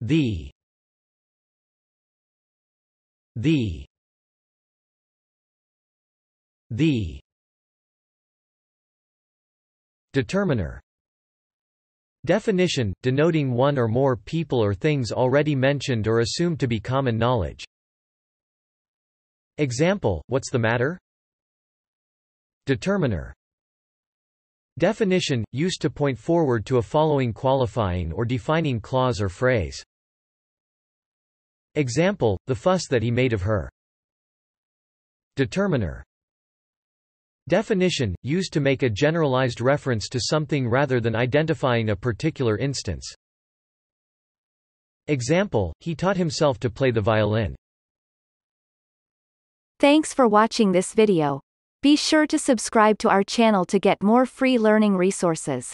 the the the determiner Definition, denoting one or more people or things already mentioned or assumed to be common knowledge. Example, what's the matter? Determiner. Definition, used to point forward to a following qualifying or defining clause or phrase. Example, the fuss that he made of her. Determiner Definition, used to make a generalized reference to something rather than identifying a particular instance. Example, he taught himself to play the violin. Thanks for watching this video. Be sure to subscribe to our channel to get more free learning resources.